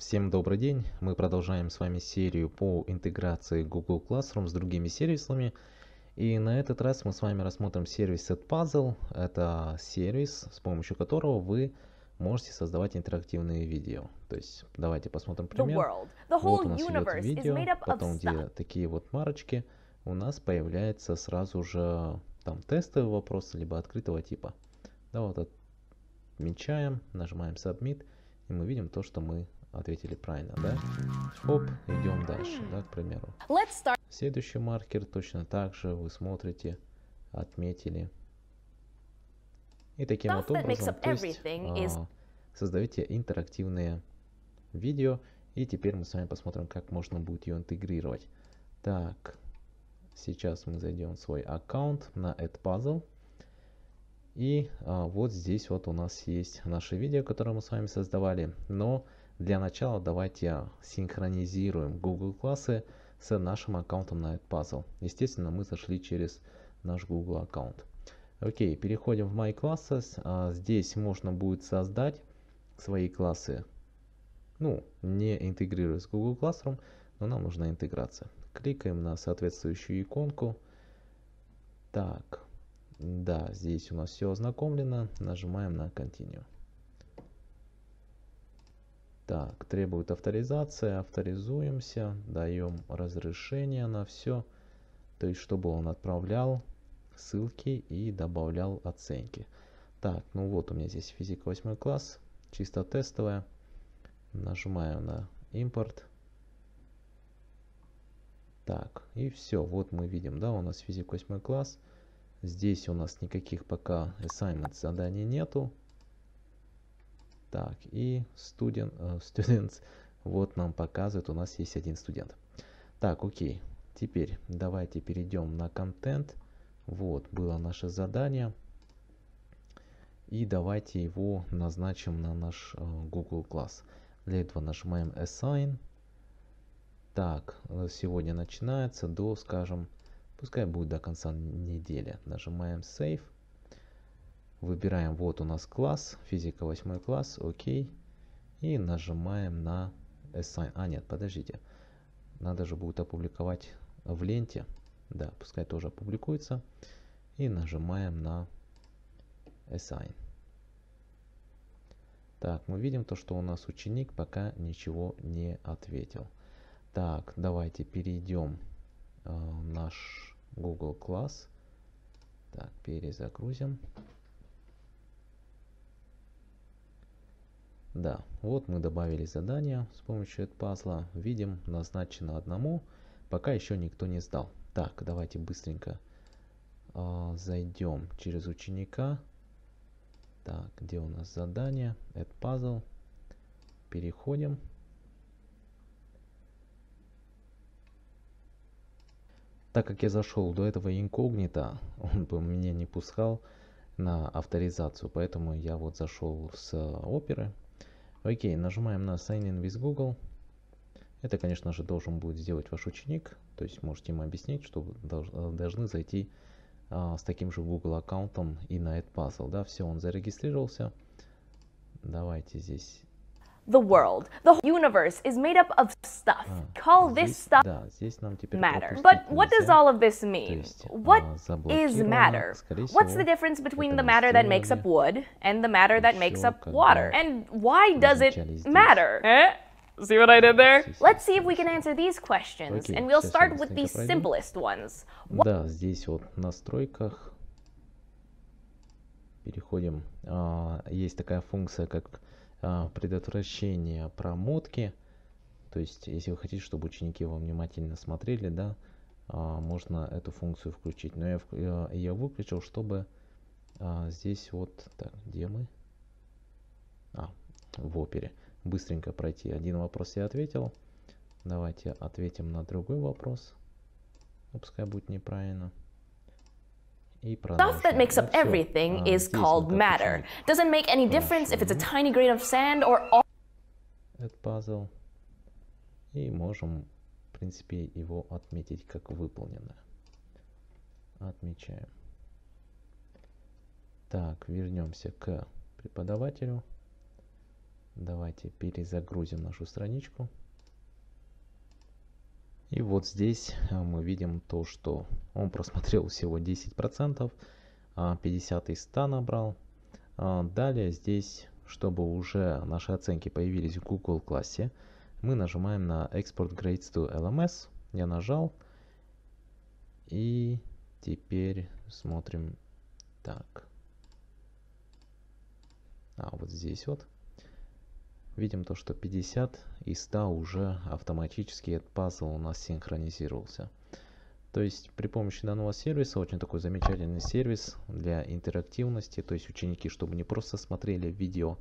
Всем добрый день! Мы продолжаем с вами серию по интеграции Google Classroom с другими сервисами. И на этот раз мы с вами рассмотрим сервис SetPuzzle. Это сервис, с помощью которого вы можете создавать интерактивные видео. То есть давайте посмотрим пример. вот у нас идет видео, потом где такие вот марочки, у нас появляется сразу же там тестовый вопрос, либо открытого типа. Да, вот отмечаем, нажимаем Submit, и мы видим то, что мы ответили правильно, да? Оп, идем дальше, да, к примеру. Следующий маркер точно так же вы смотрите, отметили. И таким вот образом, то есть, а, создавайте интерактивные видео. И теперь мы с вами посмотрим, как можно будет ее интегрировать. Так, сейчас мы зайдем в свой аккаунт на AdPuzzle. И а, вот здесь вот у нас есть наше видео, которое мы с вами создавали. Но для начала давайте синхронизируем Google классы с нашим аккаунтом на Puzzle. Естественно, мы зашли через наш Google аккаунт. Окей, переходим в My Classes. А, здесь можно будет создать свои классы, ну, не интегрируясь с Google Classroom, но нам нужна интеграция. Кликаем на соответствующую иконку. Так, да, здесь у нас все ознакомлено. Нажимаем на Continue. Так, требует авторизация, авторизуемся, даем разрешение на все, то есть чтобы он отправлял ссылки и добавлял оценки. Так, ну вот у меня здесь физика 8 класс, чисто тестовая. Нажимаю на импорт. Так, и все, вот мы видим, да, у нас физика 8 класс. Здесь у нас никаких пока assignment заданий нету. Так, и э, студент, студент вот нам показывает, у нас есть один студент. Так, окей. Теперь давайте перейдем на контент. Вот было наше задание. И давайте его назначим на наш э, Google класс. Для этого нажимаем Assign. Так, э, сегодня начинается до, скажем, пускай будет до конца недели. Нажимаем Save. Выбираем, вот у нас класс, физика 8 класс, окей. И нажимаем на Assign. А, нет, подождите. Надо же будет опубликовать в ленте. Да, пускай тоже опубликуется. И нажимаем на Assign. Так, мы видим то, что у нас ученик пока ничего не ответил. Так, давайте перейдем э, в наш Google класс. Так, перезагрузим. Да, вот мы добавили задание с помощью пазла. Видим, назначено одному, пока еще никто не сдал. Так, давайте быстренько э, зайдем через ученика. Так, где у нас задание? Это пазл. Переходим. Так как я зашел до этого инкогнито, он бы меня не пускал на авторизацию, поэтому я вот зашел с оперы, Окей, нажимаем на Sign in with Google. Это, конечно же, должен будет сделать ваш ученик. То есть можете ему объяснить, что вы должны зайти а, с таким же Google аккаунтом и на AdPuzzle. Да, все, он зарегистрировался. Давайте здесь the world, the whole universe is made up of stuff. Ah, Call this stuff matter. But what does all of this mean? What is matter? What's the difference between the matter that makes up wood and the matter that makes up water? And why does it matter? Eh? See what I did there? Let's see if we can answer these questions, and we'll start with the simplest ones. Да, здесь вот настройках переходим. Есть такая функция, как А, предотвращение промотки. То есть, если вы хотите, чтобы ученики вам внимательно смотрели, да, а, можно эту функцию включить. Но я, я, выключил, чтобы а, здесь вот, так, где мы? А, в опере. Быстренько пройти. Один вопрос я ответил. Давайте ответим на другой вопрос. Ну, пускай будет неправильно. Stuff that makes up ну, everything а, is called matter. Doesn't make any difference if it's a tiny grain of sand or all... Этот пазл. И можем, в принципе, его отметить как выполнено. Отмечаем. Так, вернемся к преподавателю. Давайте перезагрузим нашу страничку. И вот здесь э, мы видим то, что он просмотрел всего 10%, 50 а, из 100 набрал. А, далее здесь, чтобы уже наши оценки появились в Google классе, мы нажимаем на Export Grades to LMS. Я нажал. И теперь смотрим так. А, вот здесь вот. Видим то, что 50 и 100 уже автоматически этот пазл у нас синхронизировался. То есть при помощи данного сервиса, очень такой замечательный сервис для интерактивности, то есть ученики, чтобы не просто смотрели видео,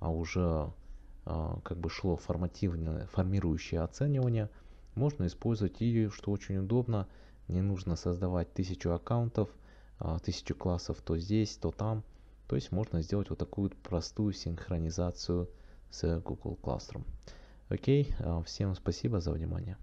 а уже э, как бы шло формативное, формирующее оценивание, можно использовать и, что очень удобно, не нужно создавать тысячу аккаунтов, э, тысячу классов то здесь, то там. То есть можно сделать вот такую простую синхронизацию с Google Classroom. Окей, а, всем спасибо за внимание.